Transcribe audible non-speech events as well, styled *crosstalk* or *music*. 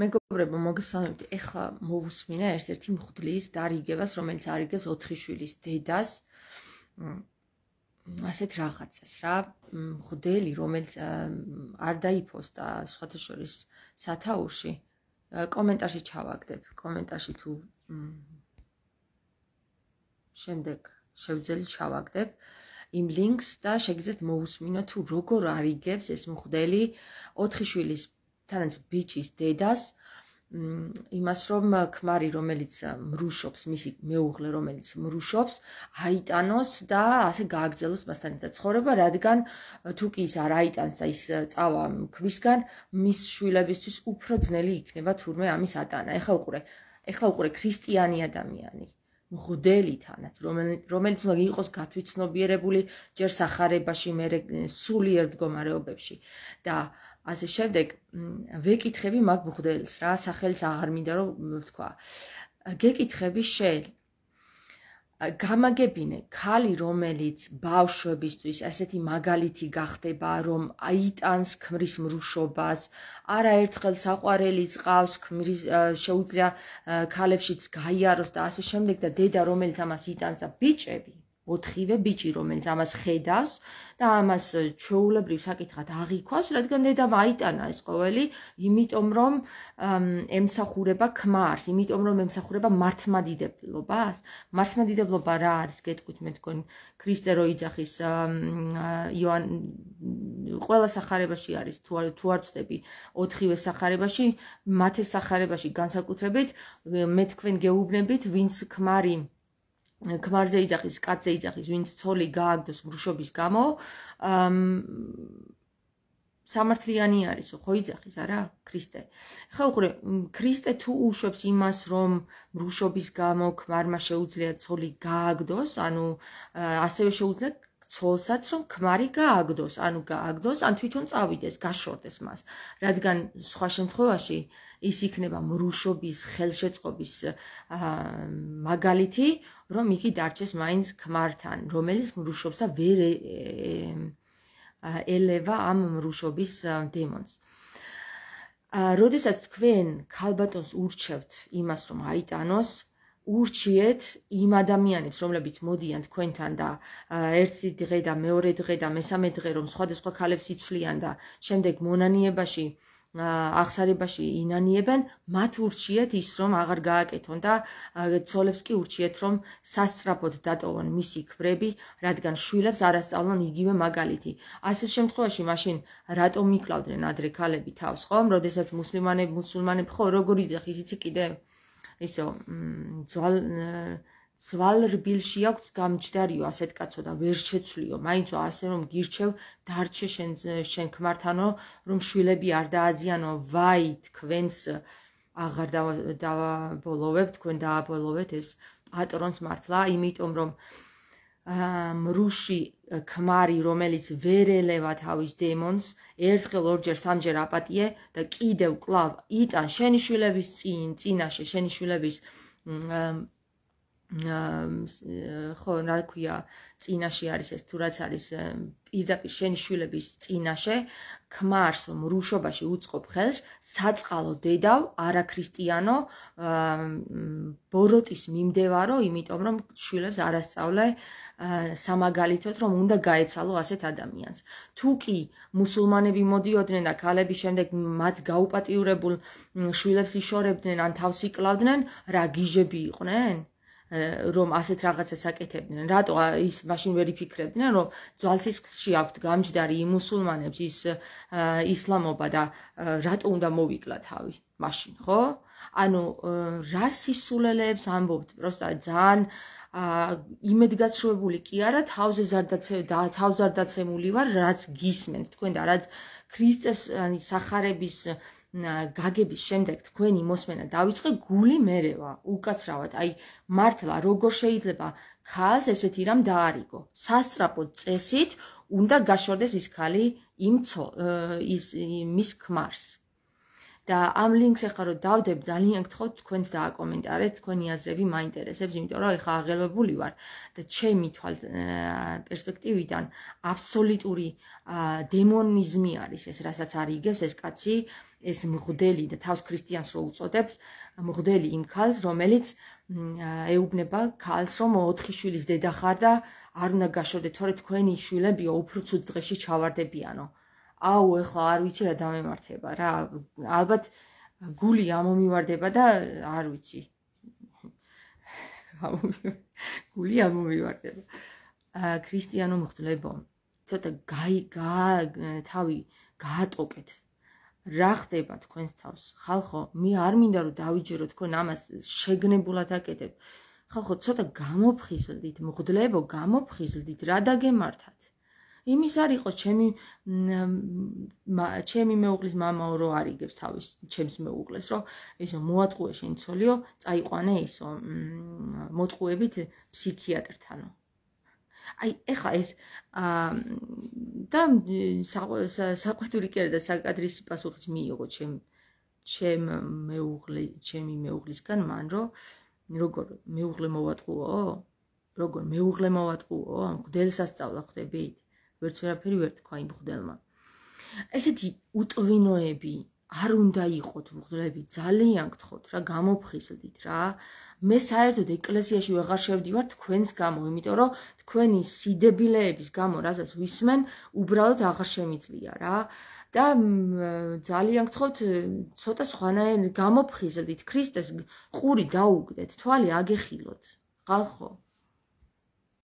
მეგობრებო მოგესალმებით. ეხლა მოვუსმინა ერთ-ერთი მხვდლის დარიგებას, რომელიც არიგებს 4 შვილის დედას. ასეთ რაღაცას რა. მხვდელი, რომელიც არ დაიფოსტა სხვათაშორის სათაურში, კომენტარში ჩავაგდებ. კომენტარში თუ შემდეგ შევძელი ჩავაგდებ. იმ ლინკს და შეგიძლიათ მოუსმინოთ თუ როგორ არიგებს ეს მხვდელი 4 შვილის დედას. თანაც ბიჭის დედას იმას რომ ქმარი რომელიც მრუშობს მისი მეუღლე რომელიც მრუშობს აიტანოს და ასე გააგზელოს მასთან ერთად ცხოვრება რადგან თუ კი ის არ აიტანს და ის წავა ქვისგან მის შვილებისთვის უფრო ძნელი იქნება თურმე ამის ატანა ეხლა უყურე ეხლა უყურე ქრისტიანი ადამიანი მღდელი თანაც რომელიც უნდა იყოს გათვიცნობიერებული ჯერ сахарებაში მე სულიერ მდგომარეობებში და ასე შემდეგ ვეკითხები მაგ მხდელს რა სახელს აღარ მინდა რომ ვთქვა გეკითხები შენ გამაგებინე ქალი რომელიც ბავშვებისთვის ასეთი მაგალითი გახდება რომ აიტანს ქმრის მრუშობას არაერთხელ საყვარელი წავს ქმრის შეუძლია ქალებშიც გაიაროს და ასე შემდეგ და დედა რომელიც ამას იტანსა ბიჭები ოთხივე ბიჭი რომელიც ამას ხედავს და ამას ჩეულებრივ საკითხად აღიქვას, რადგან დედამ აიტანა ეს ყოველი, იმიტომ რომ ემსახურება ქმარს, იმიტომ რომ ემსახურება მართმადიდებლობას. მართმადიდებლობა რა არის, გეტყვით მე თქვენ ქრისტე რო იძახის იოან ყველა სახარებაში არის თუ არ თუ არ ვწდები, ოთხივე სახარებაში, მათეს სახარებაში განსაკუთრებით მე თქვენ გეუბნებით, ვინც ქმარი ქმარზე იძახის, კაცზე იძახის, ვინც ცოლი გააგდოს მრუშობის გამო, სამართლიანი არის, ხო იძახის არა? ქრისტე. ხა უყურე, ქრისტე თუ უშვებს იმას, რომ მრუშობის გამო ქმარმა შეუძლია ცოლი გააგდოს, ანუ ასევე შეუძლია ცოლსაც, რომ ქმარი გააგდოს, ანუ გააგდოს, ან თვითონ წავიდეს, გაშორდეს მას, რადგან სხვა შემთხვევაში ის იქნება მრუშობის ხელშეწყობის მაგალითი, რომ იგი დარჩეს მაინც ქმართან, რომელიც მრუშობს და ვერ ელევა ამ მრუშობის დემონს. როდესაც თქვენ ქალბატონს ურჩევთ იმას, რომ აიტანოს ურჩიეთ იმ ადამიანებს, რომლებიც მოდიან თქვენთან და ერთი დღე და მეორე დღე და მესამე დღე რომ სხვადასხვა ქალებს იცვლიან და შემდეგ მონანიებაში აღსარებაში ინანიებენ, მათ ურჩიეთ ის რომ აღარ გააკეთონ და ცოლებს კი ურჩიეთ რომ სასწრაფოდ დატოვონ მისი ქბრები, რადგან შვილებს არ ასწავლონ იგივე მაგალითი. ასე შემთხვევაში მაშინ რატომ იკლავდნენ ადრე ქალები თავს, ხო? როდესაც მუსლიმანები მუსულმანები ხო როგორ იძახ ისიც კიდე აა ისო ძვალ ძვალ რბილში აქვს გამჭდარიო ასეთ კაცო და ვერ შეცვლიო მაინც ასე რომ გირჩევ დარჩე შენ შენ ქმართანო რომ შვილები არ დააზიანო ვაი თქვენს აღარ დააბოლოვებ თქვენ დააბოლოვეთ ეს ატრონს მართლა იმიტომ რომ მრუში ქმარი, რომელიც ვერ ელევა თავის დემონს, ერთხელ ორჯერ სამჯერ აპატიე და კიდევ კლავ იტან შენი შვილების წინ, წინაშე შენი შვილების მ ხო რა ქვია წინაში არის ეს თუ რაც არის პირდაპირ შენი შვილების წინაშე ქმარს მრუშობაში უწყობ ხელს საწყალო დედავ არაქრისტიანო ბოროტის მიმდევარო იმიტომ რომ შვილებს არასწავლე სამაგალითოდ რომ უნდა გაეცალო ასეთ ადამიანს თუ კი მუსულმანები მოდიოდნენ და ქალები შემდეგ მათ გაუპატიურებულ შვილებს იშორებდნენ ან თავს იკლავდნენ რა გიჟები იყვნენ რომ ასეთ რაღაცას აკეთებდნენ. რატო ის მაშინ ვერიფიქრებდნენ, რომ ძალსისხლში აქვთ გამჯდარი იმ მუსულმანებს ის ისლამობა და რატო უნდა მოვიკლა თავი მაშინ, ხო? ანუ რას ისულელებს ამბობთ? просто ძალიან ა იმედგაცრუებული კი არა თავზე ზარდაცე და თავზარდაცემული ვარ რაც გისმენთ თქვენ და რაც ქრისტეს ანი სახარების გაგების შემდეგ თქვენი მოსმენა დაიწყე გული მერევა უკაცრავად აი მართლა როგორ შეიძლება ხალს ესეთი რამ დაარიგო სასწრაფო წესით უნდა გაშორდეს ის ხალი იმ ის მის ქმარს და ამ ლინკს ახლა რომ დავდებ ძალიან გთხოვთ თქვენს დააკომენტარეთ თქვენი აზრები მაინტერესებს იმიტომ რომ ახლა აღელვებული ვარ და ჩემი თვალ პერსპექტივიდან აბსოლუტური დემონიზმი არის ეს რასაც არის იგებს ეს კაცი ეს მღდელი და თავს ქრისტიანს რო უწოდებს მღდელი იმ ქალს რომელიც ეუბნება ქალს რომ ოთხი შვილის დედა ხარ და არ უნდა გაშორდე თორე თქვენი შვილებიო უფრო ცუდ დღეში ჩავარდებიანო აუ ეხლა არ ვიცი რა დამემართება რა ალბათ გული ამომივარდება და არ ვიცი *laughs* გული ამომივარდება ა ქრისტიანო მოხდლებო ცოტა გაი თავი გაატოკეთ რა ხდება თქვენს თავს ხალხო მე არ მინდა რომ დავიჯერო თქვენ ამას შეგნებულად აკეთებ ხალხო ცოტა გამოფხიზლდით მოხდლებო გამოფხიზლდით რა დაგემართათ იმის არ იყოს ჩემი ჩემი მეუღლის мама რო არიგებს თავის ჩემს მეუღლეს რომ ესო მოატყუე შენ ცოლიო წაიყვანე ისო მოტყუებით ფსიქიატრთანო აი ეხა ეს და საყვეთური კი არა და საკადრის პასუხიც მიიღო ჩემ ჩემ მეუღლე ჩემი მეუღლისგან მან რომ როგორ მეუღლე მოვატყუო როგორ მეუღლე მოვატყუო ამ გდელსაც წავლა ხდებით ვერც ვერაფერი ვერ თქვა იმ ხდელმა. ესეთი უტვინოები არ უნდა იყოთ უხდლები ძალიან გთხოვთ რა გამოფხიზდით რა მე საერთოდ ეკლესიაში ვეღარ შევდივარ თქვენს გამო იმიტომ რომ თქვენი სიდებილეების გამო რასაც ვისმენ უბრალოდ აღარ შემიძლია რა და ძალიან გთხოვთ ცოტა სხვანაირად გამოფხიზდით ქრისტეს ყური დაუგდეთ თვალი აგეხილოთ ხალხო